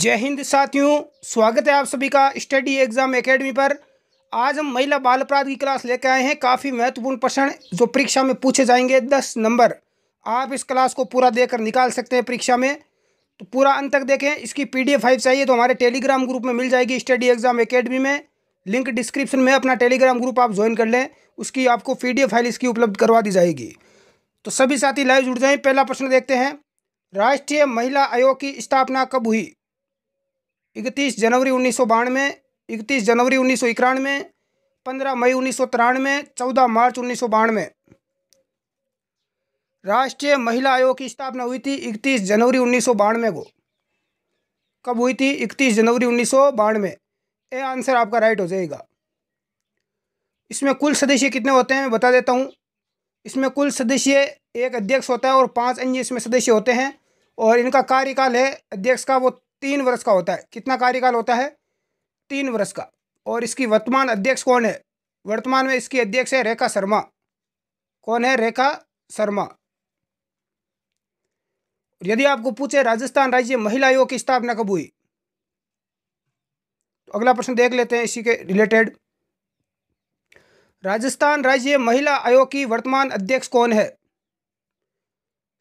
जय हिंद साथियों स्वागत है आप सभी का स्टडी एग्जाम एकेडमी पर आज हम महिला बाल अपराध की क्लास लेकर आए हैं काफ़ी महत्वपूर्ण प्रश्न जो परीक्षा में पूछे जाएंगे दस नंबर आप इस क्लास को पूरा देकर निकाल सकते हैं परीक्षा में तो पूरा अंत तक देखें इसकी पी डी चाहिए तो हमारे टेलीग्राम ग्रुप में मिल जाएगी स्टडी एग्जाम अकेडमी में लिंक डिस्क्रिप्शन में अपना टेलीग्राम ग्रुप आप ज्वाइन कर लें उसकी आपको पी फाइल इसकी उपलब्ध करवा दी जाएगी तो सभी साथी लाइव जुड़ जाएँ पहला प्रश्न देखते हैं राष्ट्रीय महिला आयोग की स्थापना कब हुई इकतीस जनवरी उन्नीस सौ बानवे इकतीस जनवरी उन्नीस सौ इक्यानवे पंद्रह मई उन्नीस सौ तिरानवे चौदह मार्च उन्नीस सौ बानवे राष्ट्रीय महिला आयोग की स्थापना हुई थी इकतीस जनवरी उन्नीस सौ बानवे को कब हुई थी इकतीस जनवरी उन्नीस सौ बानवे ये आंसर आपका राइट हो जाएगा इसमें कुल सदस्य कितने होते हैं मैं बता देता हूँ इसमें कुल सदस्य एक अध्यक्ष होता है और पांच अन्य इसमें सदस्य होते हैं और इनका कार्यकाल है अध्यक्ष का वो तीन वर्ष का होता है कितना कार्यकाल होता है तीन वर्ष का और इसकी वर्तमान अध्यक्ष कौन है वर्तमान में इसकी अध्यक्ष है रेखा शर्मा कौन है रेखा शर्मा यदि आपको पूछे राजस्थान राज्य महिला आयोग की स्थापना कब हुई तो अगला प्रश्न देख लेते हैं इसी के रिलेटेड राजस्थान राज्य महिला आयोग की वर्तमान अध्यक्ष कौन है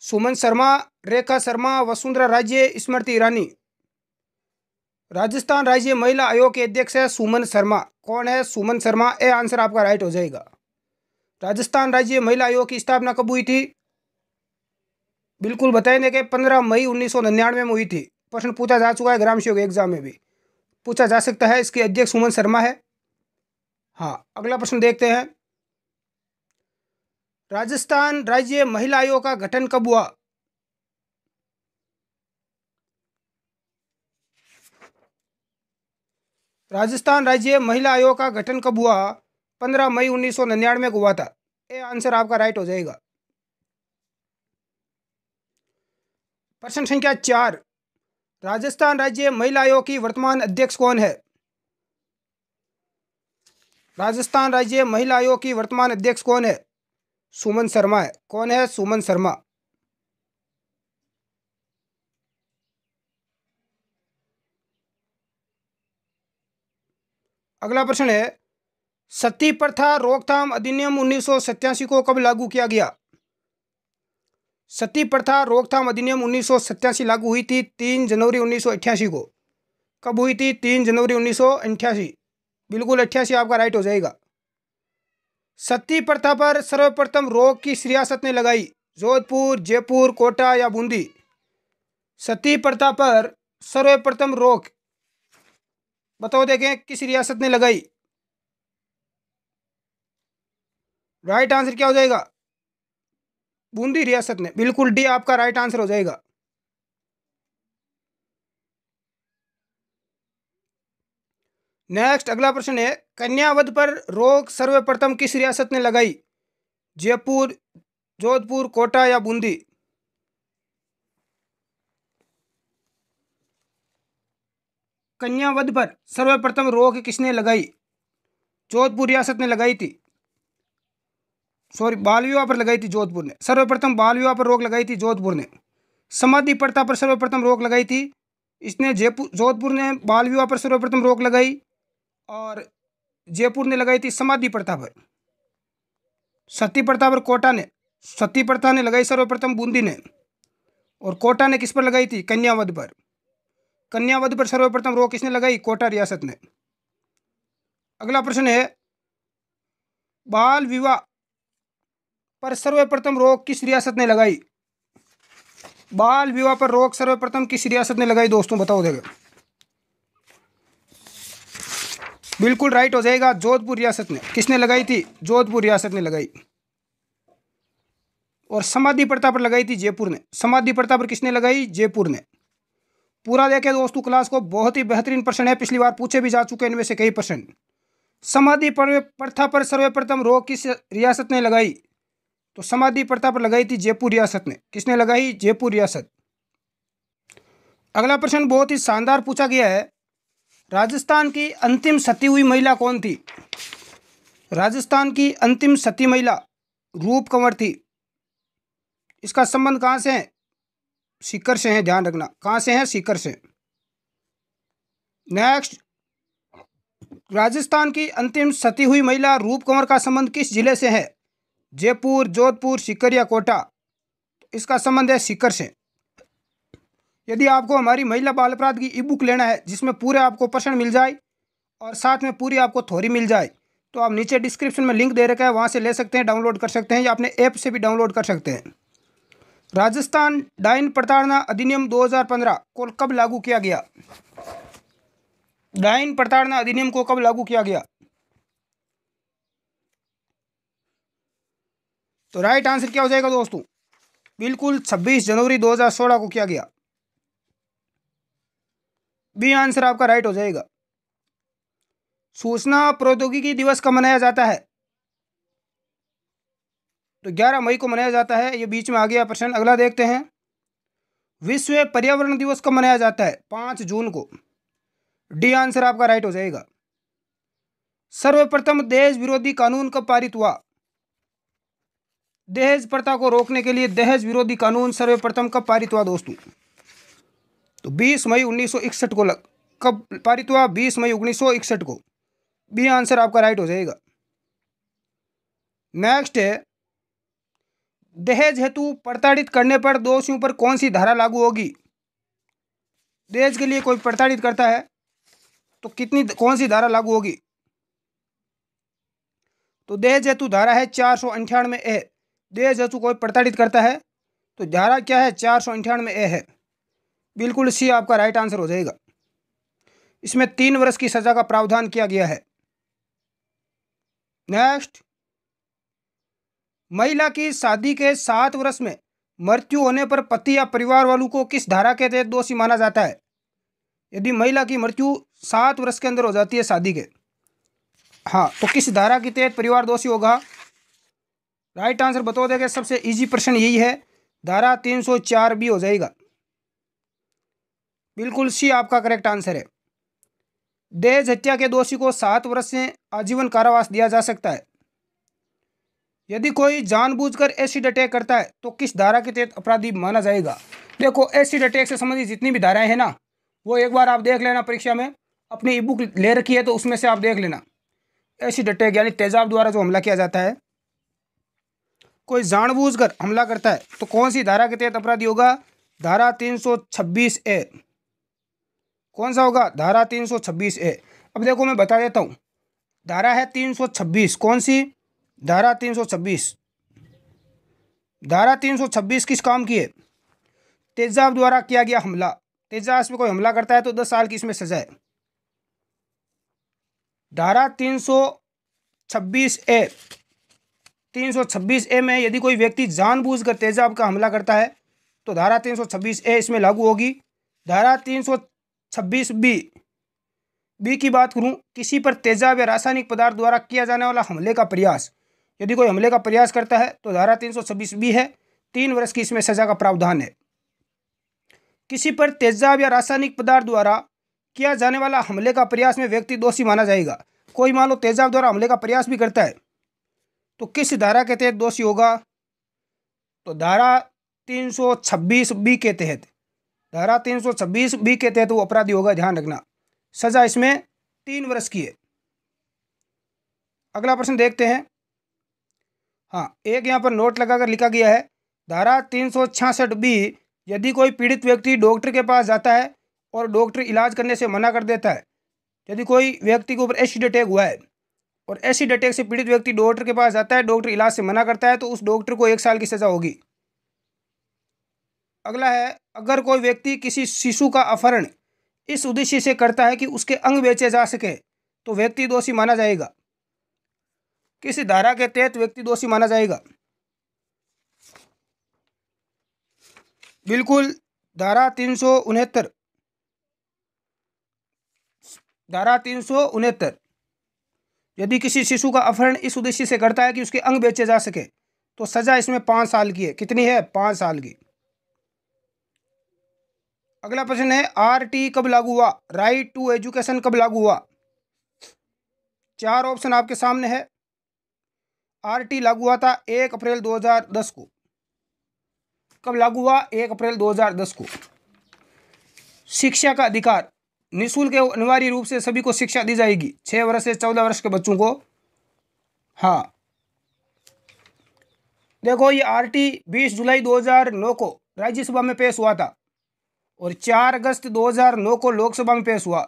सुमन शर्मा रेखा शर्मा वसुंधरा राज्य स्मृति ईरानी राजस्थान राज्य महिला आयोग के अध्यक्ष है सुमन शर्मा कौन है सुमन शर्मा ए आंसर आपका राइट हो जाएगा राजस्थान राज्य महिला आयोग की स्थापना कब हुई थी बिल्कुल बताए ना कि पंद्रह मई उन्नीस सौ निन्यानवे में हुई थी प्रश्न पूछा जा चुका है ग्राम सेवक एग्जाम में भी पूछा जा सकता है इसके अध्यक्ष सुमन शर्मा है हाँ अगला प्रश्न देखते हैं राजस्थान राज्य महिला आयोग का गठन कब हुआ राजस्थान राज्य महिला आयोग का गठन कब हुआ पंद्रह मई उन्नीस सौ निन्यानवे को हुआ था ए आंसर आपका राइट हो जाएगा प्रश्न संख्या चार राजस्थान राज्य महिला आयोग की वर्तमान अध्यक्ष कौन है राजस्थान राज्य महिला आयोग की वर्तमान अध्यक्ष कौन है सुमन शर्मा है कौन है सुमन शर्मा अगला प्रश्न है सती प्रथा रोकथाम अधिनियम उन्नीस को कब लागू किया गया सती प्रथा रोकथाम अधिनियम उन्नीस लागू हुई थी तीन जनवरी उन्नीस को कब हुई थी तीन जनवरी उन्नीस बिल्कुल अट्ठासी आपका राइट हो जाएगा सती प्रथा पर सर्वप्रथम रोक की सियासत ने लगाई जोधपुर जयपुर कोटा या बूंदी सती प्रथा पर सर्वप्रथम रोक बताओ देखें किस रियासत ने लगाई राइट आंसर क्या हो जाएगा बूंदी रियासत ने बिल्कुल डी आपका राइट आंसर हो जाएगा नेक्स्ट अगला प्रश्न है कन्यावध पर रोक सर्वप्रथम किस रियासत ने लगाई जयपुर जोधपुर कोटा या बूंदी कन्यावध पर सर्वप्रथम रोक किसने लगाई जोधपुर रियासत ने लगाई थी सॉरी बाल विवाह पर लगाई थी जोधपुर ने सर्वप्रथम बाल विवाह पर रोक लगाई थी जोधपुर ने समाधि प्रथा पर सर्वप्रथम रोक लगाई थी इसने जयपुर जोधपुर ने बाल विवाह पर सर्वप्रथम रोक लगाई और जयपुर ने लगाई थी समाधि प्रथा पर सती प्रथा पर कोटा ने सती प्रथा ने लगाई सर्वप्रथम बूंदी ने और कोटा ने किस पर लगाई थी कन्यावध पर कन्यावध पर सर्वप्रथम रोक किसने लगाई कोटा रियासत ने अगला प्रश्न है बाल विवाह पर सर्वप्रथम रोक किस रियासत ने लगाई बाल विवाह पर रोक सर्वप्रथम किस रियासत ने लगाई दोस्तों बताओ देगा बिल्कुल राइट हो जाएगा जोधपुर रियासत ने किसने लगाई थी जोधपुर रियासत ने लगाई और समाधि प्रथा पर लगाई थी जयपुर ने समाधि प्रथा पर किसने लगाई जयपुर ने पूरा देखें दोस्तों तो क्लास को बहुत ही बेहतरीन प्रश्न है पिछली बार पूछे भी जा चुके हैं इनमें से कई प्रश्न समाधि प्रथा पर सर्वप्रथम रोक किस रियासत ने लगाई तो समाधि प्रथा पर लगाई थी जयपुर रियासत ने किसने लगाई जयपुर रियासत अगला प्रश्न बहुत ही शानदार पूछा गया है राजस्थान की अंतिम सती हुई महिला कौन थी राजस्थान की अंतिम सती महिला रूप कंवर थी इसका संबंध कहाँ से है सीकर से हैं ध्यान रखना कहाँ से हैं सीकर से नेक्स्ट राजस्थान की अंतिम सती हुई महिला रूप कंवर का संबंध किस जिले से है जयपुर जोधपुर सीकर या कोटा इसका संबंध है सीकर से यदि आपको हमारी महिला बाल अपराध की ई बुक लेना है जिसमें पूरे आपको प्रश्न मिल जाए और साथ में पूरी आपको थोड़ी मिल जाए तो आप नीचे डिस्क्रिप्शन में लिंक दे रखा है वहाँ से ले सकते हैं डाउनलोड कर सकते हैं या अपने ऐप से भी डाउनलोड कर सकते हैं राजस्थान डायन प्रताड़ना अधिनियम 2015 को कब लागू किया गया डायन प्रताड़ना अधिनियम को कब लागू किया गया तो राइट आंसर क्या हो जाएगा दोस्तों बिल्कुल 26 जनवरी 2016 को किया गया बी आंसर आपका राइट हो जाएगा सूचना प्रौद्योगिकी दिवस कब मनाया जाता है तो 11 मई को मनाया जाता है ये बीच में आ गया प्रश्न अगला देखते हैं विश्व पर्यावरण दिवस कब मनाया जाता है पांच जून को डी आंसर आपका राइट हो जाएगा सर्वप्रथम देश विरोधी कानून कब पारित हुआ दहेज प्रथा को रोकने के लिए दहेज विरोधी कानून सर्वप्रथम कब पारित हुआ दोस्तों तो 20 मई 1961 को लग कब पारित हुआ 20 मई 1961 को बी आंसर आपका राइट हो जाएगा नेक्स्ट है दहेज हेतु प्रताड़ित करने पर दोषियों पर कौन सी धारा लागू होगी दहेज के लिए कोई प्रताड़ित करता है तो कितनी कौन सी धारा लागू होगी तो दहेज हेतु धारा है चार सौ अंठानवे ए दहेज हेतु कोई प्रताड़ित करता है तो धारा क्या है चार सौ अंठानवे ए है बिल्कुल सी आपका राइट आंसर हो जाएगा इसमें तीन वर्ष की सज़ा का प्रावधान किया गया है नेक्स्ट महिला की शादी के सात वर्ष में मृत्यु होने पर पति या परिवार वालों को किस धारा के तहत दोषी माना जाता है यदि महिला की मृत्यु सात वर्ष के अंदर हो जाती है शादी के हाँ तो किस धारा के तहत परिवार दोषी होगा राइट आंसर बता देगा सबसे इजी प्रश्न यही है धारा तीन सौ चार बी हो जाएगा बिल्कुल सी आपका करेक्ट आंसर है दहेज हत्या के दोषी को सात वर्ष से आजीवन कारावास दिया जा सकता है यदि कोई जानबूझकर एसिड अटैक करता है तो किस धारा के तहत अपराधी माना जाएगा देखो एसिड अटैक से संबंधित जितनी भी धाराएं हैं ना वो एक बार आप देख लेना परीक्षा में अपनी ई बुक ले रखी है तो उसमें से आप देख लेना एसिड अटैक यानी तेजाब द्वारा जो हमला किया जाता है कोई कर हमला करता है तो कौन सी धारा के तहत अपराधी होगा धारा तीन सौ छब्बीस ए कौन सा होगा धारा तीन सौ छब्बीस ए अब देखो मैं बता देता हूँ धारा है तीन सौ छब्बीस कौन सी धारा 326 धारा 326 किस काम की है तेजाब द्वारा किया गया हमला तेजाब इसमें कोई हमला करता है तो दस साल की इसमें सजा है धारा 326 ए 326 ए में यदि कोई व्यक्ति जानबूझकर तेजाब का हमला करता है तो धारा 326 ए इसमें लागू होगी धारा 326 बी बी की बात करूं किसी पर तेजाब या रासायनिक पदार्थ द्वारा किया जाने वाला हमले का प्रयास यदि कोई हमले का प्रयास करता है तो धारा तीन सौ छब्बीस बी है तीन वर्ष की इसमें सजा का प्रावधान है किसी पर तेजाब या रासायनिक पदार्थ द्वारा किया जाने वाला हमले का प्रयास में व्यक्ति दोषी माना जाएगा कोई मान लो तेजाब द्वारा हमले का प्रयास भी करता है तो किस धारा के तहत दोषी होगा तो धारा 326 बी के तहत धारा 326 बी के तहत वो अपराधी होगा ध्यान रखना सजा इसमें तीन वर्ष की है अगला प्रश्न देखते हैं हाँ एक यहाँ पर नोट लगाकर लिखा गया है धारा तीन सौ छियासठ बी यदि कोई पीड़ित व्यक्ति डॉक्टर के पास जाता है और डॉक्टर इलाज करने से मना कर देता है यदि कोई व्यक्ति के ऊपर एसिड अटैक हुआ है और एसिड अटैक से पीड़ित व्यक्ति डॉक्टर के पास जाता है डॉक्टर इलाज से मना करता है तो उस डॉक्टर को एक साल की सज़ा होगी अगला है अगर कोई व्यक्ति किसी शिशु का अपहरण इस उद्देश्य से करता है कि उसके अंग बेचे जा सके तो व्यक्ति दोषी माना जाएगा किस धारा के तहत व्यक्ति दोषी माना जाएगा बिल्कुल धारा तीन सौ उनहत्तर धारा तीन सौ उनहत्तर यदि किसी शिशु का अपहरण इस उद्देश्य से करता है कि उसके अंग बेचे जा सके तो सजा इसमें पांच साल की है कितनी है पांच साल की अगला प्रश्न है आर टी कब लागू हुआ राइट टू एजुकेशन कब लागू हुआ चार ऑप्शन आपके सामने है आरटी लागू हुआ था एक अप्रैल 2010 को कब लागू हुआ एक अप्रैल 2010 को शिक्षा का अधिकार निःशुल्क अनिवार्य रूप से सभी को शिक्षा दी जाएगी छः वर्ष से चौदह वर्ष के बच्चों को हाँ देखो ये आरटी 20 जुलाई 2009 को राज्यसभा में पेश हुआ था और 4 अगस्त 2009 को लोकसभा में पेश हुआ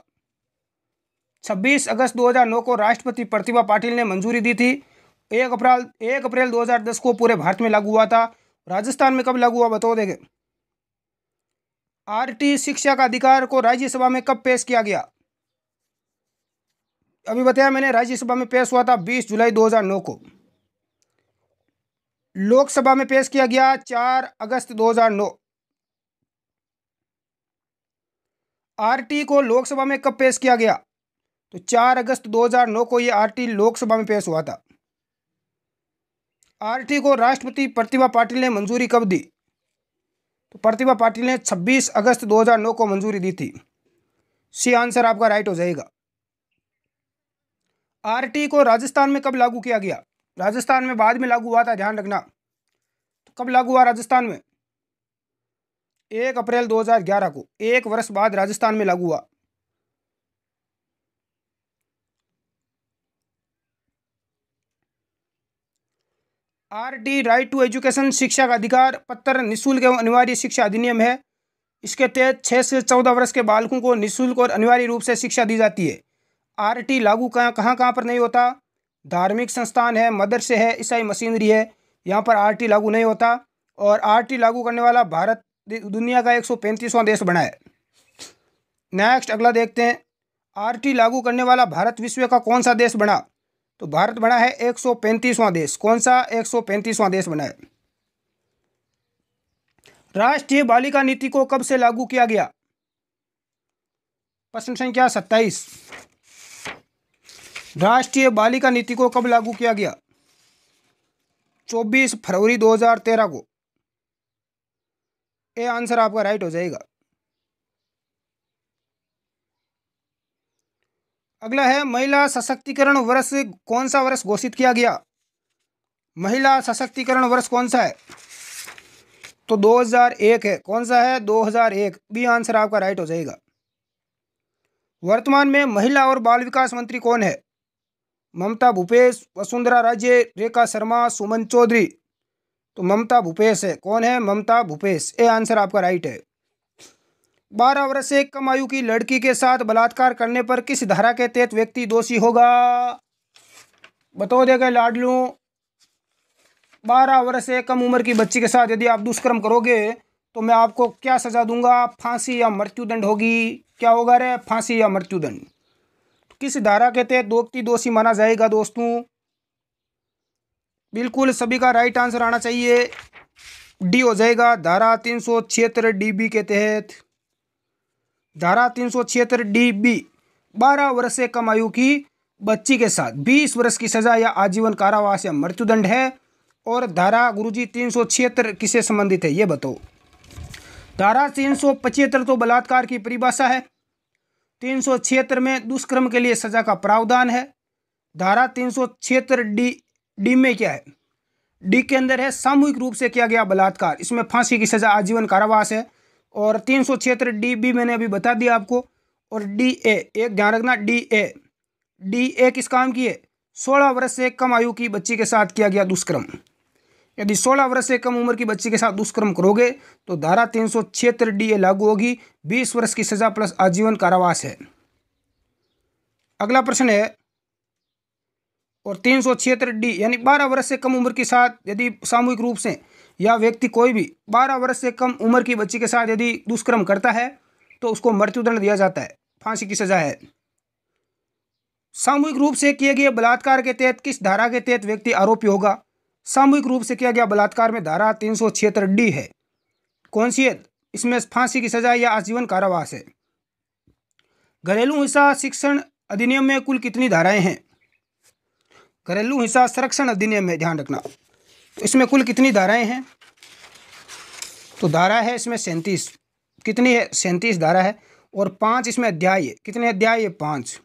26 अगस्त 2009 को राष्ट्रपति प्रतिभा पाटिल ने मंजूरी दी थी एक अप्रैल एक अप्रैल 2010 को पूरे भारत में लागू हुआ था राजस्थान में कब लागू हुआ बताओ आर आरटी शिक्षा का अधिकार को राज्यसभा में कब पेश किया गया अभी बताया मैंने राज्यसभा में पेश हुआ था 20 जुलाई 2009 को लोकसभा में पेश किया गया 4 अगस्त 2009 आरटी को लोकसभा में कब पेश किया गया तो 4 अगस्त 2009 को आर आरटी लोकसभा में पेश हुआ था आरटी को राष्ट्रपति प्रतिभा पाटिल ने मंजूरी कब दी तो प्रतिभा पाटिल ने 26 अगस्त 2009 को मंजूरी दी थी सी आंसर आपका राइट हो जाएगा आरटी को राजस्थान में कब लागू किया गया राजस्थान में बाद में लागू हुआ था ध्यान रखना तो कब लागू हुआ राजस्थान में एक अप्रैल 2011 को एक वर्ष बाद राजस्थान में लागू हुआ आर डी राइट टू एजुकेशन शिक्षा का अधिकार पत्र निःशुल्क एवं अनिवार्य शिक्षा अधिनियम है इसके तहत छः से चौदह वर्ष के बालकों को निःशुल्क और अनिवार्य रूप से शिक्षा दी जाती है आर टी लागू कहाँ कहाँ कहाँ पर नहीं होता धार्मिक संस्थान है मदरसे है ईसाई मशीनरी है यहाँ पर आर टी लागू नहीं होता और आर टी लागू करने वाला भारत दुनिया का एक सौ पैंतीसवां देश बना है नेक्स्ट अगला देखते हैं आर टी लागू करने वाला भारत विश्व का कौन सा देश बना तो भारत बना है एक सौ पैंतीसवां देश कौन सा एक सौ पैंतीसवां देश बना है राष्ट्रीय बालिका नीति को कब से लागू किया गया प्रश्न संख्या सत्ताईस राष्ट्रीय बालिका नीति को कब लागू किया गया 24 फरवरी 2013 को यह आंसर आपका राइट हो जाएगा अगला है महिला सशक्तिकरण वर्ष कौन सा वर्ष घोषित किया गया महिला सशक्तिकरण वर्ष कौन सा है तो 2001 है कौन सा है 2001 बी आंसर आपका राइट हो जाएगा वर्तमान में महिला और बाल विकास मंत्री कौन है ममता भूपेश वसुंधरा राजे रेखा शर्मा सुमन चौधरी तो ममता भूपेश है कौन है ममता भूपेश ए आंसर आपका राइट है बारह वर्ष से कम आयु की लड़की के साथ बलात्कार करने पर किस धारा के तहत व्यक्ति दोषी होगा बताओ देगा लाडलू बारह वर्ष से कम उम्र की बच्ची के साथ यदि आप दुष्कर्म करोगे तो मैं आपको क्या सज़ा दूंगा फांसी या मृत्युदंड होगी क्या होगा रे फांसी या मृत्युदंड तो किस धारा के तहत व्यक्ति दोषी माना जाएगा दोस्तों बिल्कुल सभी का राइट आंसर आना चाहिए डी हो जाएगा धारा तीन सौ छिहत्तर डी बी के तहत धारा तीन सौ छिहत्तर डी बी बारह वर्ष से कम आयु की बच्ची के साथ बीस वर्ष की सजा या आजीवन कारावास या मृत्युदंड है और धारा गुरुजी तीन सौ छिहत्तर किसे संबंधित है ये बताओ धारा तीन सौ पचहत्तर तो बलात्कार की परिभाषा है तीन सौ छिहत्तर में दुष्कर्म के लिए सजा का प्रावधान है धारा तीन सौ छिहत्तर डी डी में क्या है डी के अंदर है सामूहिक रूप से किया गया बलात्कार इसमें फांसी की सजा आजीवन कारावास है और तीन सौ छिहत्तर डी बी मैंने अभी बता दिया आपको और डी ए एक ध्यान रखना डी ए डी ए किस काम की है सोलह वर्ष से कम आयु की बच्ची के साथ किया गया दुष्कर्म यदि सोलह वर्ष से कम उम्र की बच्ची के साथ दुष्कर्म करोगे तो धारा तीन सौ छिहत्तर डी ए लागू होगी बीस वर्ष की सजा प्लस आजीवन कारावास है अगला प्रश्न है और तीन सौ छिहत्तर डी यानी बारह वर्ष से कम उम्र के साथ यदि सामूहिक रूप से या व्यक्ति कोई भी बारह वर्ष से कम उम्र की बच्ची के साथ यदि दुष्कर्म करता है तो उसको मृत्युदंड दिया जाता है फांसी की सजा है सामूहिक रूप से किए गए बलात्कार के तहत किस धारा के तहत व्यक्ति आरोपी होगा सामूहिक रूप से किया गया बलात्कार में धारा तीन सौ छिहत्तर डी है कौन सी है इसमें फांसी की सजा या आजीवन कारावास है घरेलू हिंसा शिक्षण अधिनियम में कुल कितनी धाराएं हैं घरेलू हिंसा संरक्षण अधिनियम में ध्यान रखना तो इसमें कुल कितनी धाराएं हैं तो धारा है इसमें सैंतीस कितनी है सैंतीस धारा है और पांच इसमें अध्याय है कितने अध्याय है पांच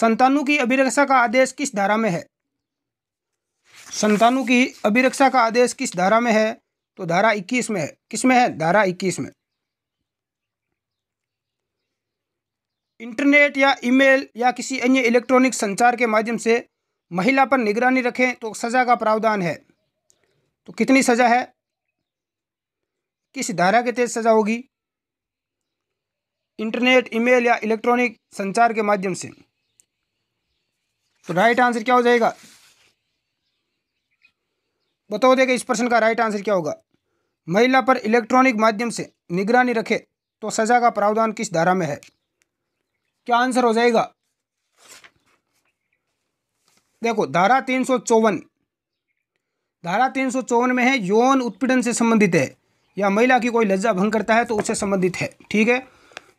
संतानु की अभिरक्षा का आदेश किस धारा में है संतानु की अभिरक्षा का आदेश किस धारा में है तो धारा इक्कीस में है किस में है धारा इक्कीस में इंटरनेट या ईमेल या किसी अन्य इलेक्ट्रॉनिक संचार के माध्यम से महिला पर निगरानी रखें तो सज़ा का प्रावधान है तो कितनी सज़ा है किस धारा के तहत सज़ा होगी इंटरनेट ईमेल या इलेक्ट्रॉनिक संचार के माध्यम से तो राइट आंसर क्या हो जाएगा बताओ देगा इस प्रश्न का राइट आंसर क्या होगा महिला पर इलेक्ट्रॉनिक माध्यम से निगरानी रखे तो सज़ा का प्रावधान किस धारा में है क्या आंसर हो जाएगा देखो धारा तीन सौ चौवन धारा तीन सौ चौवन में है यौन उत्पीड़न से संबंधित है या महिला की कोई लज्जा भंग करता है तो उससे संबंधित है ठीक है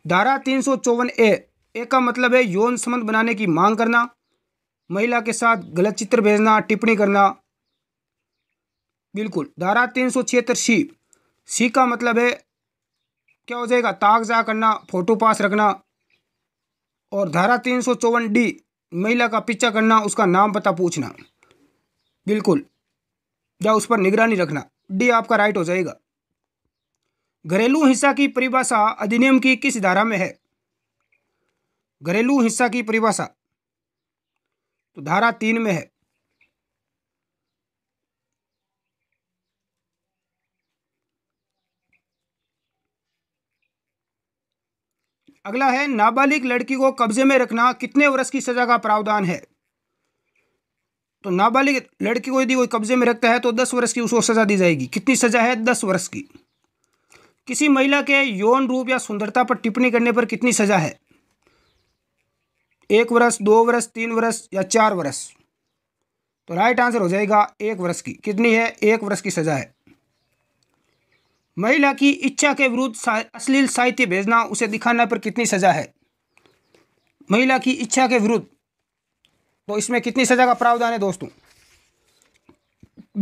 धारा तीन सौ चौवन ए ए का मतलब है यौन संबंध बनाने की मांग करना महिला के साथ गलत चित्र भेजना टिप्पणी करना बिल्कुल धारा तीन सौ छिहत्तर सी सी का मतलब है क्या हो जाएगा ताकजा करना फोटो पास रखना और धारा तीन सौ चौवन डी महिला का पीछा करना उसका नाम पता पूछना बिल्कुल या उस पर निगरानी रखना डी आपका राइट हो जाएगा घरेलू हिंसा की परिभाषा अधिनियम की किस धारा में है घरेलू हिंसा की परिभाषा तो धारा तीन में है अगला है नाबालिग लड़की को कब्जे में रखना कितने वर्ष की सजा का प्रावधान है तो नाबालिग लड़की को यदि कोई कब्जे में रखता है तो दस वर्ष की उसको सज़ा दी जाएगी कितनी सज़ा है दस वर्ष की किसी महिला के यौन रूप या सुंदरता पर टिप्पणी करने पर कितनी सज़ा है एक वर्ष दो वर्ष तीन वर्ष या चार वर्ष तो राइट आंसर हो जाएगा एक वर्ष की कितनी है एक वर्ष की सज़ा है महिला की इच्छा के विरुद्ध अश्लील साहित्य भेजना उसे दिखाना पर कितनी सज़ा है महिला की इच्छा के विरुद्ध तो इसमें कितनी सज़ा का प्रावधान है दोस्तों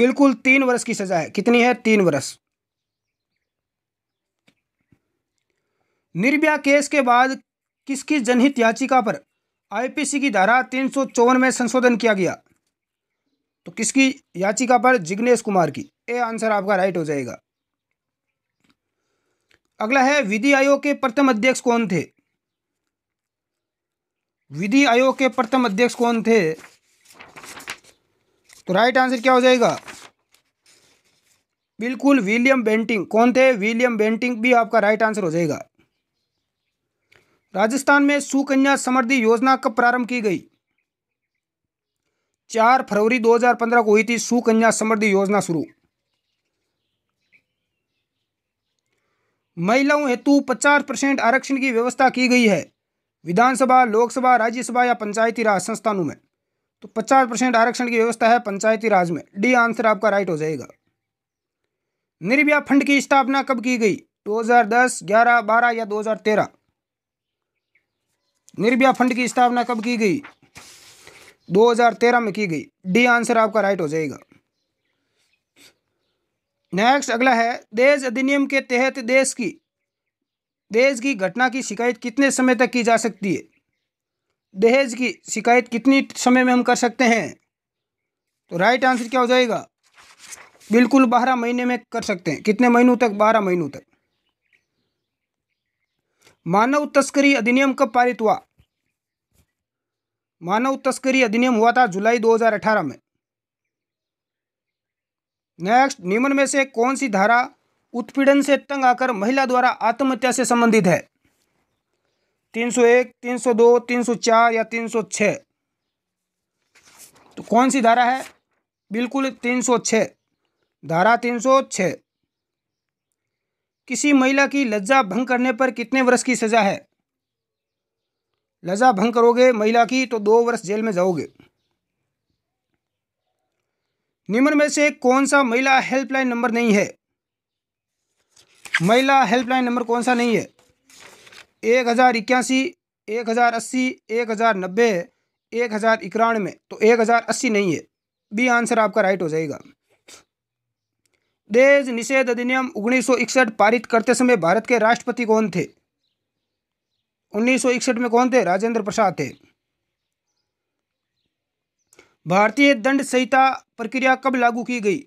बिल्कुल तीन वर्ष की सज़ा है कितनी है तीन वर्ष निर्भया केस के बाद किसकी जनहित याचिका पर आईपीसी की धारा तीन में संशोधन किया गया तो किसकी याचिका पर जिग्नेश कुमार की ए आंसर आपका राइट हो जाएगा अगला है विधि आयोग के प्रथम अध्यक्ष कौन थे विधि आयोग के प्रथम अध्यक्ष कौन थे तो राइट आंसर क्या हो जाएगा बिल्कुल विलियम बेंटिंग कौन थे विलियम बेंटिंग भी आपका राइट आंसर हो जाएगा राजस्थान में सुकन्या समृद्धि योजना कब प्रारंभ की गई चार फरवरी 2015 को हुई थी सुकन्या समृद्धि योजना शुरू महिलाओं हेतु 50 परसेंट आरक्षण की व्यवस्था की गई है विधानसभा लोकसभा राज्यसभा या पंचायती राज संस्थानों में तो 50 परसेंट आरक्षण की व्यवस्था है पंचायती राज में डी आंसर आपका राइट हो जाएगा निर्भया फंड की स्थापना कब की गई 2010, 11, 12 या 2013 निर्भया फंड की स्थापना कब की गई 2013 में की गई डी आंसर आपका राइट हो जाएगा नेक्स्ट अगला है देश अधिनियम के तहत देश की दहेज की घटना की शिकायत कितने समय तक की जा सकती है दहेज की शिकायत कितनी समय में हम कर सकते हैं तो राइट आंसर क्या हो जाएगा बिल्कुल बारह महीने में कर सकते हैं कितने महीनों तक बारह महीनों तक मानव तस्करी अधिनियम कब पारित हुआ मानव तस्करी अधिनियम हुआ था जुलाई 2018 में नेक्स्ट निम्न में से कौन सी धारा उत्पीड़न से तंग आकर महिला द्वारा आत्महत्या से संबंधित है 301, 302, 304 या 306 तो कौन सी धारा है बिल्कुल 306 धारा 306 किसी महिला की लज्जा भंग करने पर कितने वर्ष की सज़ा है लज्जा भंग करोगे महिला की तो दो वर्ष जेल में जाओगे निम्न में से कौन सा महिला हेल्पलाइन नंबर नहीं है महिला हेल्पलाइन नंबर कौन सा नहीं है एक हज़ार इक्यासी एक हज़ार अस्सी एक हज़ार नब्बे एक हज़ार इक्यानवे तो एक हज़ार अस्सी नहीं है बी आंसर आपका राइट हो जाएगा देश निषेध अधिनियम उन्नीस पारित करते समय भारत के राष्ट्रपति कौन थे उन्नीस में कौन थे राजेंद्र प्रसाद थे भारतीय दंड संहिता प्रक्रिया कब लागू की गई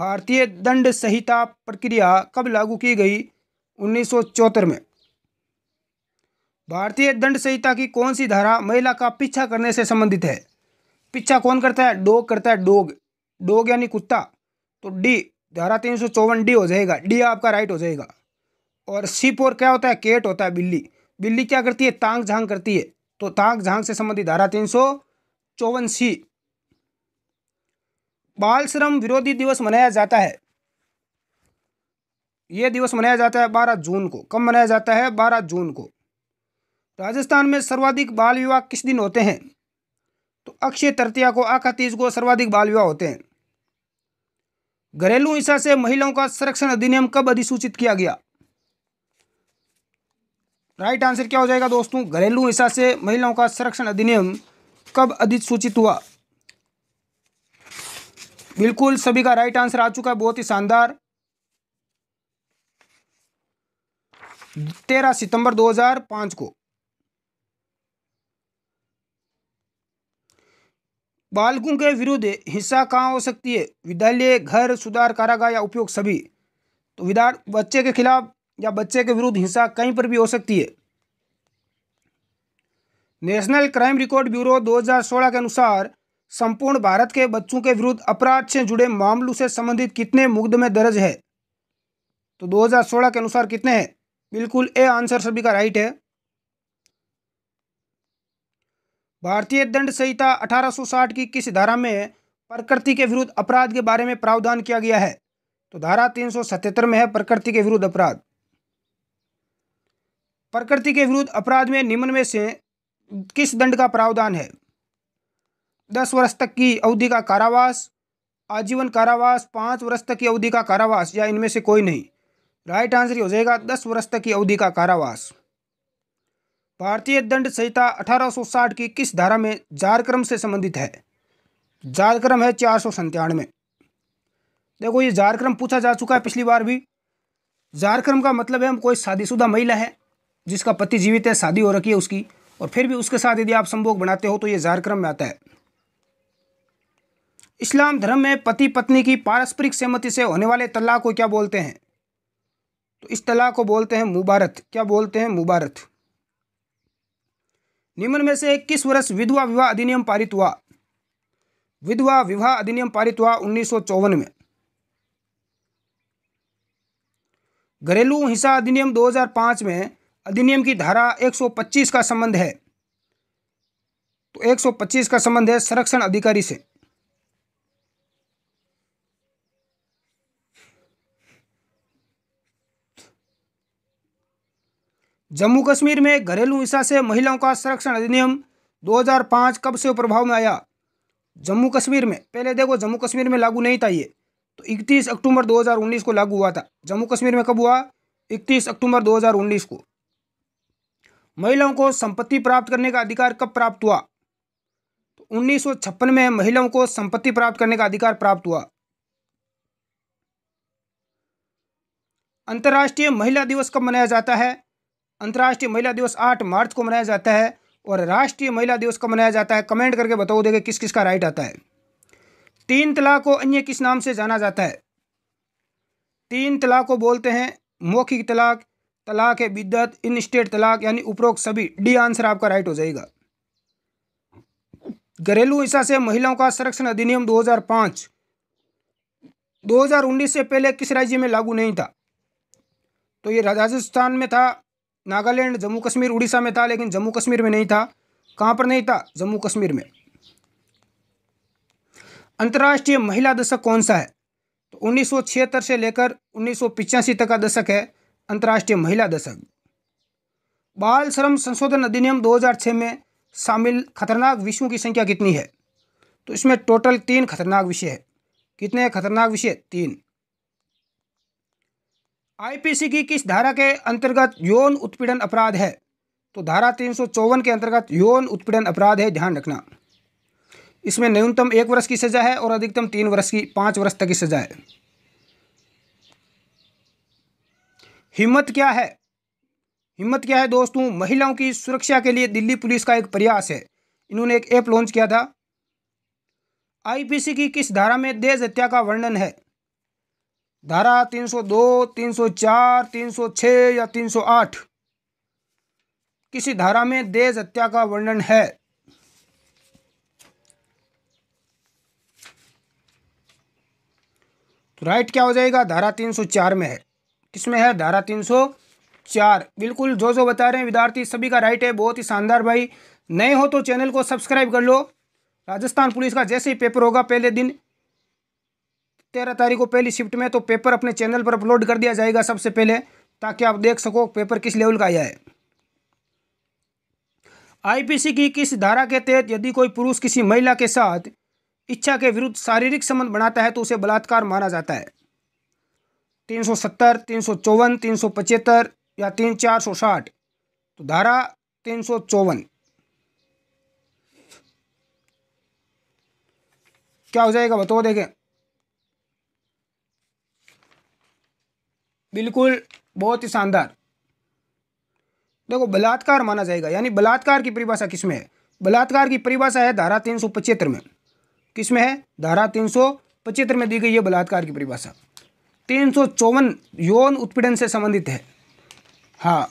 भारतीय दंड संहिता प्रक्रिया कब लागू की गई उन्नीस में भारतीय दंड संहिता की कौन सी धारा महिला का पीछा करने से संबंधित है पीछा कौन करता है डोग करता है डोग डोग यानी कुत्ता तो डी धारा तीन सौ चौवन डी हो जाएगा डी आपका राइट हो जाएगा और सीपोर क्या होता है केट होता है बिल्ली बिल्ली क्या करती है तांग झांग करती है तो तांग झांग से संबंधित धारा तीन सौ चौवन सी बाल श्रम विरोधी दिवस मनाया जाता है यह दिवस मनाया जाता है बारह जून को कब मनाया जाता है बारह जून को राजस्थान में सर्वाधिक बाल विवाह किस दिन होते हैं तो अक्षय तृतीया को तीज को सर्वाधिक बाल विवाह होते हैं घरेलू हिंसा से महिलाओं का संरक्षण अधिनियम कब अधिसूचित किया गया राइट आंसर क्या हो जाएगा दोस्तों घरेलू हिंसा से महिलाओं का संरक्षण अधिनियम कब अधिसूचित हुआ बिल्कुल सभी का राइट आंसर आ चुका है बहुत ही शानदार तेरह सितंबर 2005 को बालकों के विरुद्ध हिंसा कहाँ हो सकती है विद्यालय घर सुधार कारागार या उपयोग सभी तो विदार बच्चे के खिलाफ या बच्चे के विरुद्ध हिंसा कहीं पर भी हो सकती है नेशनल क्राइम रिकॉर्ड ब्यूरो 2016 के अनुसार संपूर्ण भारत के बच्चों के विरुद्ध अपराध से जुड़े मामलों से संबंधित कितने मुकदमे दर्ज है तो 2016 के अनुसार कितने हैं बिल्कुल ए आंसर सभी का राइट है भारतीय दंड संहिता 1860 की किस धारा में प्रकृति के विरुद्ध अपराध के बारे में प्रावधान किया गया है तो धारा 377 में है प्रकृति के विरुद्ध अपराध प्रकृति के विरुद्ध अपराध में निम्न में से किस दंड का प्रावधान है दस वर्ष तक की अवधि का कारावास आजीवन कारावास पाँच वर्ष तक की अवधि का कारावास या इनमें से कोई नहीं राइट आंसर हो जाएगा दस वर्ष तक की अवधि का कारावास भारतीय दंड संहिता 1860 की किस धारा में जारक्रम से संबंधित है जारक्रम है चार सौ सन्तानवे देखो ये जारक्रम पूछा जा चुका है पिछली बार भी जारक्रम का मतलब है हम कोई शादीशुदा महिला है जिसका पति जीवित है शादी हो रखी है उसकी और फिर भी उसके साथ यदि आप संभोग बनाते हो तो ये जारक्रम में आता है इस्लाम धर्म में पति पत्नी की पारस्परिक सहमति से होने वाले तलाक को क्या बोलते हैं तो इस तलाक को बोलते हैं मुबारत क्या बोलते हैं मुबारत निम्न में से किस वर्ष विधवा विवाह अधिनियम पारित हुआ विधवा विवाह अधिनियम पारित हुआ उन्नीस में घरेलू हिंसा अधिनियम 2005 में अधिनियम की धारा 125 का संबंध है तो 125 का संबंध है संरक्षण अधिकारी से जम्मू कश्मीर में घरेलू हिंसा से महिलाओं का संरक्षण अधिनियम 2005 कब से प्रभाव में आया जम्मू कश्मीर में पहले देखो जम्मू कश्मीर में लागू नहीं था ये तो 31 अक्टूबर 2019 को लागू हुआ था जम्मू कश्मीर में कब हुआ 31 अक्टूबर 2019 को महिलाओं को संपत्ति प्राप्त करने का अधिकार कब प्राप्त हुआ तो उन्नीस में महिलाओं को संपत्ति प्राप्त करने का अधिकार प्राप्त हुआ अंतर्राष्ट्रीय महिला दिवस कब मनाया जाता है अंतर्राष्ट्रीय महिला दिवस आठ मार्च को मनाया जाता है और राष्ट्रीय महिला दिवस कब मनाया जाता है कमेंट करके बताओ देगा किस किस का राइट आता है तीन तलाक को अन्य किस नाम से जाना जाता है तीन तलाक को बोलते हैं मौखिक तलाक तलाक है बिद्दत इन स्टेट तलाक यानी उपरोक्त सभी डी आंसर आपका राइट हो जाएगा घरेलू हिस्सा से महिलाओं का संरक्षण अधिनियम 2005 2019 से पहले किस राज्य में लागू नहीं था तो ये राजस्थान में था नागालैंड जम्मू कश्मीर उड़ीसा में था लेकिन जम्मू कश्मीर में नहीं था कहाँ पर नहीं था जम्मू कश्मीर में अंतर्राष्ट्रीय महिला दशक कौन सा है तो उन्नीस से लेकर उन्नीस तक का दशक है अंतर्राष्ट्रीय महिला दशक बाल श्रम संशोधन अधिनियम 2006 में शामिल खतरनाक विषयों की संख्या कितनी है तो इसमें टोटल तीन खतरनाक विषय है कितने खतरनाक विषय तीन आईपीसी की किस धारा के अंतर्गत यौन उत्पीड़न अपराध है तो धारा तीन के अंतर्गत यौन उत्पीड़न अपराध है ध्यान रखना इसमें न्यूनतम एक वर्ष की सज़ा है और अधिकतम तीन वर्ष की पाँच वर्ष तक की सज़ा है हिम्मत क्या है हिम्मत क्या है दोस्तों महिलाओं की सुरक्षा के लिए दिल्ली पुलिस का एक प्रयास है इन्होंने एक ऐप लॉन्च किया था आईपीसी की किस धारा में देश हत्या का वर्णन है धारा 302, 304, 306 या 308 किसी धारा में देश हत्या का वर्णन है तो राइट क्या हो जाएगा धारा 304 में है किसमें है धारा 304 बिल्कुल जो जो बता रहे हैं विद्यार्थी सभी का राइट है बहुत ही शानदार भाई नए हो तो चैनल को सब्सक्राइब कर लो राजस्थान पुलिस का जैसे ही पेपर होगा पहले दिन तेरह तारीख को पहली शिफ्ट में तो पेपर अपने चैनल पर अपलोड कर दिया जाएगा सबसे पहले ताकि आप देख सको पेपर किस लेवल का आया है आईपीसी की किस धारा के तहत यदि कोई पुरुष किसी महिला के साथ इच्छा के विरुद्ध शारीरिक संबंध बनाता है तो उसे बलात्कार माना जाता है तीन सौ सत्तर तीन सौ चौवन तीन सौ पचहत्तर या तीन चार सौ साठ तो धारा तीन सौ चौवन क्या हो जाएगा बताओ देखें बिल्कुल बहुत ही शानदार देखो बलात्कार माना जाएगा यानी बलात्कार की परिभाषा किसमें है बलात्कार की परिभाषा है धारा तीन सौ पचहत्तर में किसमें है धारा तीन सौ पचहत्तर में दी गई है बलात्कार की परिभाषा तीन सौ चौवन यौन उत्पीड़न से संबंधित है हाँ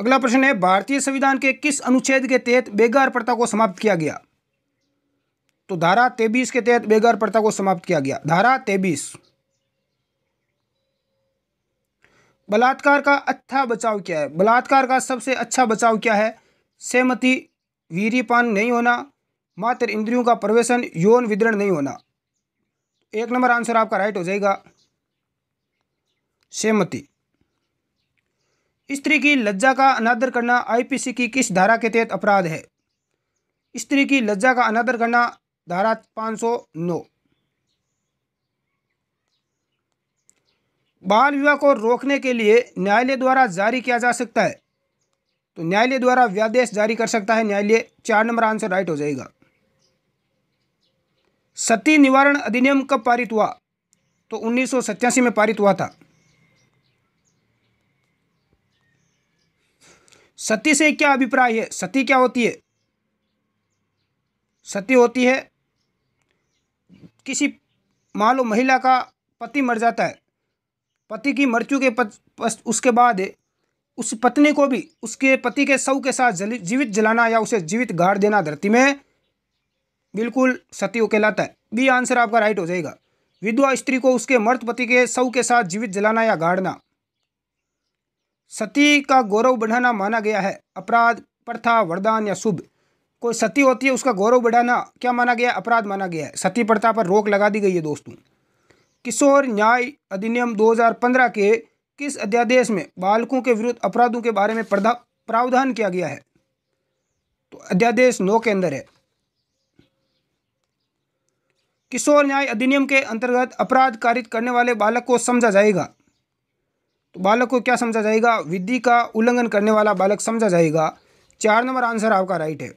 अगला प्रश्न है भारतीय संविधान के किस अनुच्छेद के तहत बेगार प्रथा को समाप्त किया गया तो धारा तेबीस के तहत बेगार प्रथा को समाप्त किया गया धारा तेबीस बलात्कार का अच्छा बचाव क्या है बलात्कार का सबसे अच्छा बचाव क्या है सहमति वीरीपान नहीं होना मात्र इंद्रियों का प्रवेशन यौन विदरण नहीं होना एक नंबर आंसर आपका राइट हो जाएगा सहमति स्त्री की लज्जा का अनादर करना आईपीसी की किस धारा के तहत अपराध है स्त्री की लज्जा का अनादर करना धारा पाँच सौ नौ बाल विवाह को रोकने के लिए न्यायालय द्वारा जारी किया जा सकता है तो न्यायालय द्वारा व्यादेश जारी कर सकता है न्यायालय चार नंबर आंसर राइट हो जाएगा सती निवारण अधिनियम कब पारित हुआ तो उन्नीस में पारित हुआ था सती से क्या अभिप्राय है सती क्या होती है सती होती है किसी मालो महिला का पति मर जाता है पति की मृत्यु के पत, उसके बाद उस पत्नी को भी उसके पति के शव के साथ जल, जीवित जलाना या उसे जीवित गाड़ देना धरती में बिल्कुल सती कहलाता है बी आंसर आपका राइट हो जाएगा विधवा स्त्री को उसके मर्द पति के शव के साथ जीवित जलाना या गाड़ना सती का गौरव बढ़ाना माना गया है अपराध प्रथा वरदान या शुभ कोई सती होती है उसका गौरव बढ़ाना क्या माना गया अपराध माना गया है सती प्रथा पर रोक लगा दी गई है दोस्तों किशोर न्याय अधिनियम 2015 के किस अध्यादेश में बालकों के विरुद्ध अपराधों के बारे में प्रावधान किया गया है तो अध्यादेश नौ के अंदर है किशोर न्याय अधिनियम के अंतर्गत अपराध कारित करने वाले बालक को समझा जाएगा तो बालक को क्या समझा जाएगा विधि का उल्लंघन करने वाला बालक समझा जाएगा चार नंबर आंसर आपका राइट है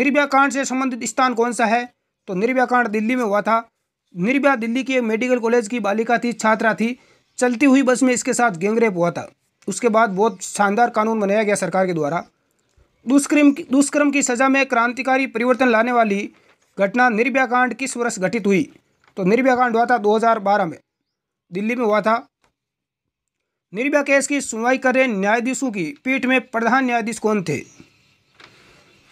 निर्भया कांड से संबंधित स्थान कौन सा है तो निर्भया कांड दिल्ली में हुआ था निर्भया दिल्ली की एक मेडिकल कॉलेज की बालिका थी छात्रा थी चलती हुई बस में इसके साथ गैंगरेप हुआ था उसके बाद बहुत शानदार कानून बनाया गया सरकार के द्वारा दुष्कर्म दुष्कर्म की सज़ा में क्रांतिकारी परिवर्तन लाने वाली घटना निर्भया कांड किस वर्ष घटित हुई तो निर्भया कांड हुआ था 2012 में दिल्ली में हुआ था निर्भया केस की सुनवाई कर रहे न्यायाधीशों की पीठ में प्रधान न्यायाधीश कौन थे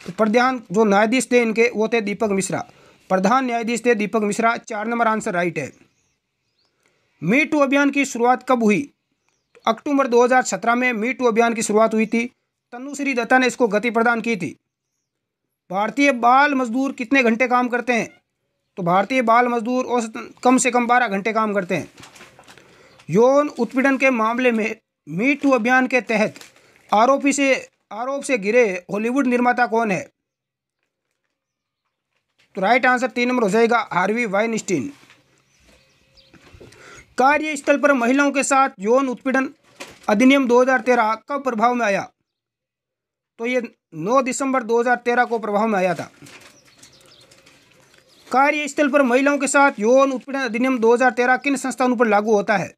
तो प्रधान जो न्यायाधीश थे इनके वो थे दीपक मिश्रा प्रधान न्यायाधीश थे दीपक मिश्रा चार नंबर आंसर राइट है मी टू अभियान की शुरुआत कब हुई अक्टूबर 2017 में मी टू अभियान की शुरुआत हुई थी तनुश्री दत्ता ने इसको गति प्रदान की थी भारतीय बाल मजदूर कितने घंटे काम करते हैं तो भारतीय बाल मजदूर औसत कम से कम बारह घंटे काम करते हैं यौन उत्पीड़न के मामले में मी टू अभियान के तहत आरोपी से आरोप से घिरे हॉलीवुड निर्माता कौन है तो राइट आंसर तीन नंबर हो जाएगा हार्वी वाइनस्टीन कार्यस्थल पर महिलाओं के साथ यौन उत्पीड़न अधिनियम 2013 कब प्रभाव में आया तो ये 9 दिसंबर 2013 को प्रभाव में आया था कार्यस्थल पर महिलाओं के साथ यौन उत्पीड़न अधिनियम 2013 किन संस्थानों पर लागू होता है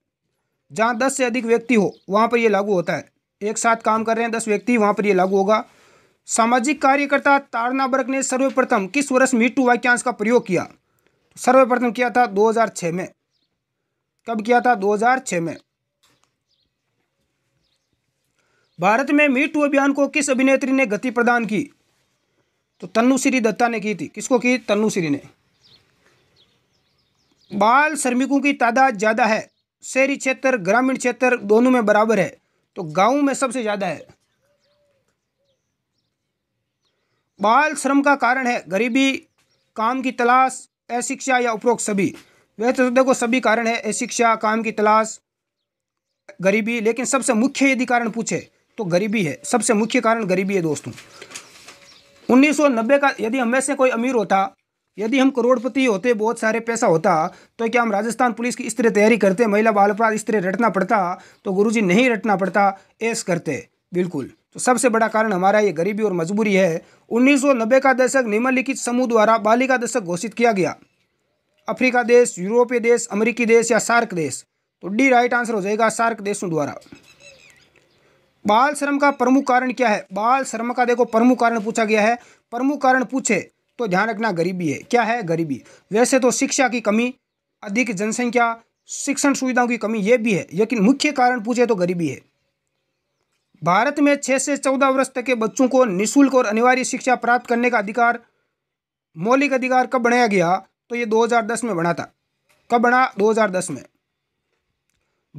जहां 10 से अधिक व्यक्ति हो वहां पर यह लागू होता है एक साथ काम कर रहे हैं दस व्यक्ति वहां पर यह लागू होगा सामाजिक कार्यकर्ता तारना बर्ग ने सर्वप्रथम किस वर्ष मीटू वाक्यांश का प्रयोग किया तो सर्वप्रथम किया था 2006 में कब किया था 2006 में भारत में मीटू अभियान को किस अभिनेत्री ने गति प्रदान की तो तन्नुश्री दत्ता ने की थी किसको की तन्नुश्री ने बाल श्रमिकों की तादाद ज़्यादा है शहरी क्षेत्र ग्रामीण क्षेत्र दोनों में बराबर है तो गाँव में सबसे ज़्यादा है बाल श्रम का कारण है गरीबी काम की तलाश अशिक्षा या उपरोक्त सभी वह तो देखो सभी कारण है अशिक्षा काम की तलाश गरीबी लेकिन सबसे मुख्य यदि कारण पूछे तो गरीबी है सबसे मुख्य कारण गरीबी है दोस्तों 1990 का यदि हमें से कोई अमीर होता यदि हम करोड़पति होते बहुत सारे पैसा होता तो क्या हम राजस्थान पुलिस की इस तरह तैयारी करते महिला बाल अपराध इस तरह रटना पड़ता तो गुरुजी नहीं रटना पड़ता ऐस करते बिल्कुल तो सबसे बड़ा कारण हमारा ये गरीबी और मजबूरी है 1990 का दशक निम्नलिखित समूह द्वारा बालिका दशक घोषित किया गया अफ्रीका देश यूरोपीय देश अमेरिकी देश या सार्क देश तो डी राइट आंसर हो जाएगा सार्क देशों द्वारा बाल श्रम का प्रमुख कारण क्या है बाल श्रम का देखो प्रमुख कारण पूछा गया है प्रमुख कारण पूछे तो ध्यान रखना गरीबी है क्या है गरीबी वैसे तो शिक्षा की कमी अधिक जनसंख्या शिक्षण सुविधाओं की कमी यह भी है लेकिन मुख्य कारण पूछे तो गरीबी है भारत में छः से चौदह वर्ष तक के बच्चों को निःशुल्क और अनिवार्य शिक्षा प्राप्त करने का अधिकार मौलिक अधिकार कब बनाया गया तो ये 2010 में बना था कब बना 2010 में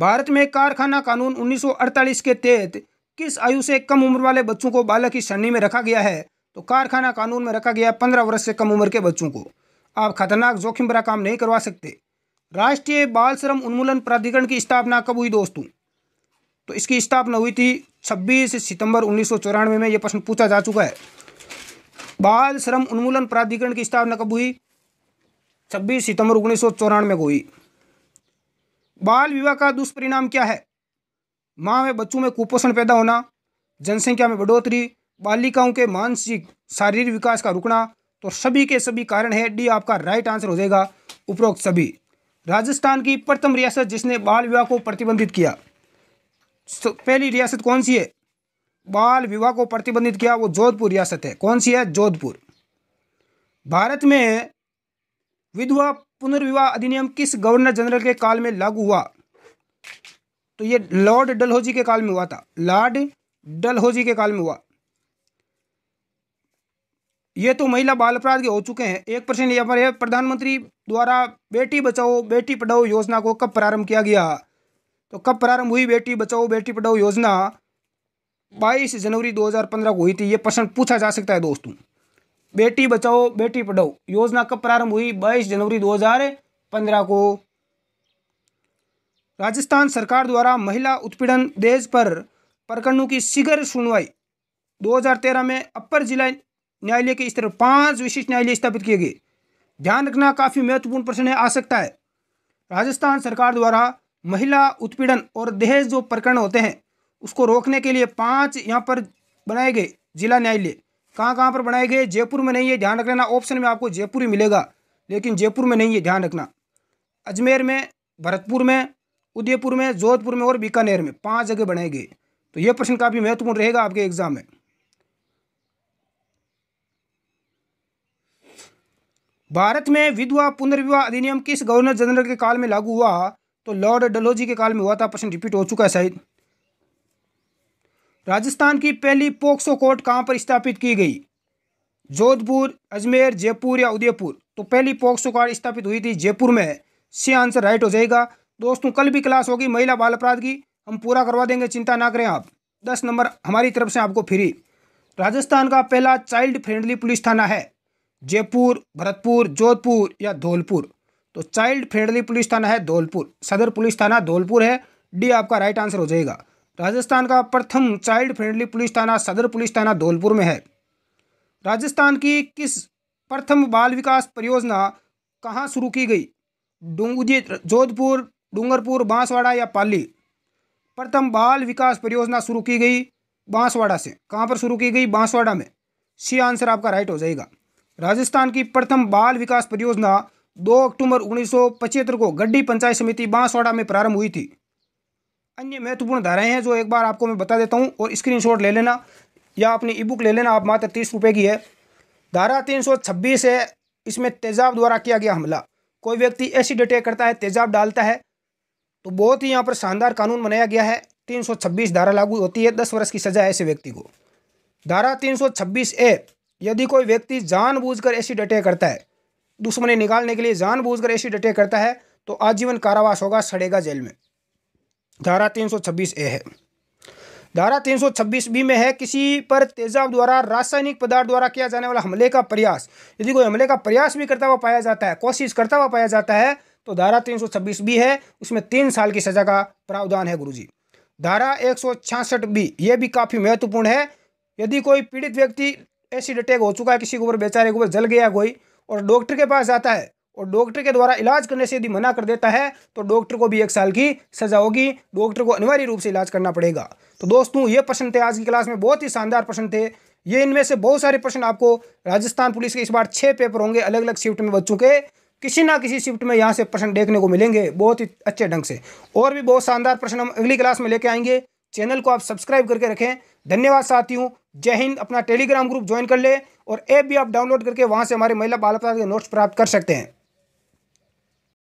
भारत में कारखाना कानून 1948 के तहत किस आयु से कम उम्र वाले बच्चों को बालक की श्रेणी में रखा गया है तो कारखाना कानून में रखा गया पंद्रह वर्ष से कम उम्र के बच्चों को आप खतरनाक जोखिम भरा काम नहीं करवा सकते राष्ट्रीय बाल श्रम उन्मूलन प्राधिकरण की स्थापना कब हुई दोस्तों तो इसकी स्थापना हुई थी 26 सितंबर उन्नीस में यह प्रश्न पूछा जा चुका है बाल श्रम उन्मूलन प्राधिकरण की स्थापना कब हुई 26 सितंबर उन्नीस को हुई बाल विवाह का दुष्परिणाम क्या है माँ में बच्चों में कुपोषण पैदा होना जनसंख्या में बढ़ोतरी बालिकाओं के मानसिक शारीरिक विकास का रुकना तो सभी के सभी कारण है डी आपका राइट आंसर हो जाएगा उपरोक्त सभी राजस्थान की प्रथम रियासत जिसने बाल विवाह को प्रतिबंधित किया पहली रियासत कौन सी है बाल विवाह को प्रतिबंधित किया वो जोधपुर रियासत है कौन सी है जोधपुर भारत में विधवा पुनर्विवाह अधिनियम किस गवर्नर जनरल के काल में लागू हुआ तो ये लॉर्ड डलहौजी के काल में हुआ था लॉर्ड डलहौजी के काल में हुआ ये तो महिला बाल अपराध के हो चुके हैं एक प्रश्न यहाँ पर प्रधानमंत्री द्वारा बेटी बचाओ बेटी पढ़ाओ योजना को कब प्रारंभ किया गया तो कब प्रारंभ हुई बेटी बचाओ बेटी पढ़ाओ योजना 22 जनवरी 2015 को हुई थी ये प्रश्न पूछा जा सकता है दोस्तों बेटी बचाओ बेटी पढ़ाओ योजना कब प्रारंभ हुई 22 जनवरी 2015 को राजस्थान सरकार द्वारा महिला उत्पीड़न देश पर प्रकरणों की शीघ्र सुनवाई 2013 में अपर जिला न्यायालय के स्तर पर पांच विशिष्ट न्यायालय स्थापित किए गए ध्यान रखना काफ़ी महत्वपूर्ण प्रश्न है आ सकता है राजस्थान सरकार द्वारा महिला उत्पीड़न और दहेज जो प्रकरण होते हैं उसको रोकने के लिए पाँच यहाँ पर बनाए गए जिला न्यायालय कहाँ कहाँ पर बनाए गए जयपुर में नहीं है ध्यान रख लेना ऑप्शन में आपको जयपुर ही मिलेगा लेकिन जयपुर में नहीं है ध्यान रखना अजमेर में भरतपुर में उदयपुर में जोधपुर में और बीकानेर में पाँच जगह बनाए गए तो यह प्रश्न काफ़ी महत्वपूर्ण रहेगा आपके एग्जाम में भारत में विधवा पुनर्विवाह अधिनियम किस गवर्नर जनरल के काल में लागू हुआ तो लॉर्ड डलोजी के काल में हुआ था प्रश्न रिपीट हो चुका है शायद राजस्थान की पहली पोक्सो कोर्ट कहाँ पर स्थापित की गई जोधपुर अजमेर जयपुर या उदयपुर तो पहली पोक्सो कोर्ट स्थापित हुई थी जयपुर में से आंसर राइट हो जाएगा दोस्तों कल भी क्लास होगी महिला बाल अपराध की हम पूरा करवा देंगे चिंता ना करें आप दस नंबर हमारी तरफ से आपको फ्री राजस्थान का पहला चाइल्ड फ्रेंडली पुलिस थाना है जयपुर भरतपुर जोधपुर या धौलपुर तो चाइल्ड फ्रेंडली पुलिस थाना है धौलपुर सदर पुलिस थाना धौलपुर है डी आपका राइट आंसर हो जाएगा राजस्थान का प्रथम चाइल्ड फ्रेंडली पुलिस थाना सदर पुलिस थाना धौलपुर में है राजस्थान की किस प्रथम बाल विकास परियोजना कहाँ शुरू की गई जोधपुर डूंगरपुर बांसवाड़ा या पाली प्रथम बाल विकास परियोजना शुरू की गई बांसवाड़ा से कहाँ पर शुरू की गई बांसवाड़ा में सी आंसर आपका राइट हो जाएगा राजस्थान की प्रथम बाल विकास परियोजना दो अक्टूबर उन्नीस को गड्डी पंचायत समिति बांसवाड़ा में प्रारंभ हुई थी अन्य महत्वपूर्ण धाराएं हैं जो एक बार आपको मैं बता देता हूं और स्क्रीनशॉट ले लेना या अपनी ई बुक ले लेना आप मात्र तीस रुपये की है धारा 326 है इसमें तेजाब द्वारा किया गया हमला कोई व्यक्ति एसिड अटैक करता है तेजाब डालता है तो बहुत ही यहाँ पर शानदार कानून बनाया गया है तीन धारा लागू होती है दस वर्ष की सजा है ऐसे व्यक्ति को धारा तीन ए यदि कोई व्यक्ति जानबूझकर एसिड अटैक करता है दुश्मनी निकालने के लिए जानबूझकर एसिड अटैक करता है तो आजीवन कारावास होगा सड़ेगा जेल में धारा 326 ए है धारा 326 बी में है किसी पर तेजाब द्वारा रासायनिक पदार्थ द्वारा किया जाने वाला हमले का प्रयास यदि कोई हमले का प्रयास भी करता हुआ पाया जाता है कोशिश करता हुआ पाया जाता है तो धारा 326 बी है उसमें तीन साल की सजा का प्रावधान है गुरुजी धारा एक बी ये भी काफ़ी महत्वपूर्ण है यदि कोई पीड़ित व्यक्ति एसिड अटैक हो चुका है किसी के ऊपर बेचारे के ऊपर जल गया कोई और डॉक्टर के पास जाता है और डॉक्टर के द्वारा इलाज करने से यदि मना कर देता है तो डॉक्टर को भी एक साल की सज़ा होगी डॉक्टर को अनिवार्य रूप से इलाज करना पड़ेगा तो दोस्तों ये प्रश्न थे आज की क्लास में बहुत ही शानदार प्रश्न थे ये इनमें से बहुत सारे प्रश्न आपको राजस्थान पुलिस के इस बार छः पेपर होंगे अलग अलग शिफ्ट में बच्चों के किसी ना किसी शिफ्ट में यहाँ से प्रश्न देखने को मिलेंगे बहुत ही अच्छे ढंग से और भी बहुत शानदार प्रश्न हम अगली क्लास में लेके आएंगे चैनल को आप सब्सक्राइब करके रखें धन्यवाद साथियों जय हिंद अपना टेलीग्राम ग्रुप ज्वाइन कर ले और ऐप भी आप डाउनलोड करके वहाँ से हमारे महिला बाल अपराध के नोट्स प्राप्त कर सकते हैं